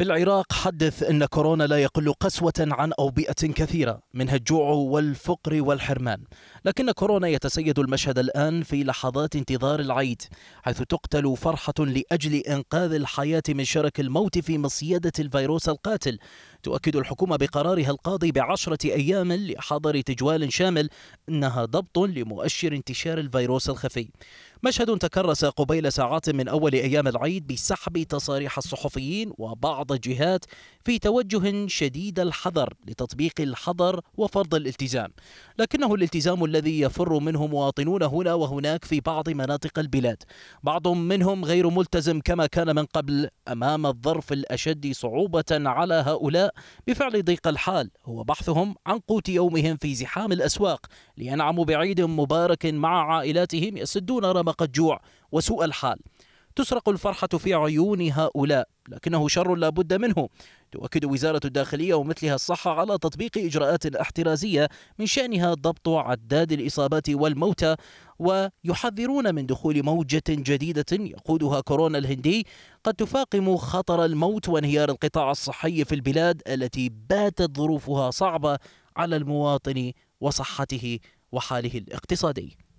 في العراق حدث أن كورونا لا يقل قسوة عن أوبئة كثيرة منها الجوع والفقر والحرمان لكن كورونا يتسيد المشهد الآن في لحظات انتظار العيد حيث تقتل فرحة لأجل إنقاذ الحياة من شرك الموت في مصيدة الفيروس القاتل تؤكد الحكومة بقرارها القاضي بعشرة أيام لحظر تجوال شامل أنها ضبط لمؤشر انتشار الفيروس الخفي مشهد تكرس قبيل ساعات من أول أيام العيد بسحب تصاريح الصحفيين وبعض الجهات في توجه شديد الحذر لتطبيق الحظر وفرض الالتزام لكنه الالتزام الذي يفر منه مواطنون هنا وهناك في بعض مناطق البلاد بعض منهم غير ملتزم كما كان من قبل أمام الظرف الأشد صعوبة على هؤلاء بفعل ضيق الحال هو بحثهم عن قوت يومهم في زحام الأسواق لينعموا بعيد مبارك مع عائلاتهم يسدون رمق الجوع وسوء الحال تسرق الفرحة في عيون هؤلاء لكنه شر لا بد منه تؤكد وزارة الداخلية ومثلها الصحة على تطبيق إجراءات احترازية من شأنها ضبط عداد الإصابات والموتى ويحذرون من دخول موجة جديدة يقودها كورونا الهندي قد تفاقم خطر الموت وانهيار القطاع الصحي في البلاد التي باتت ظروفها صعبة على المواطن وصحته وحاله الاقتصادي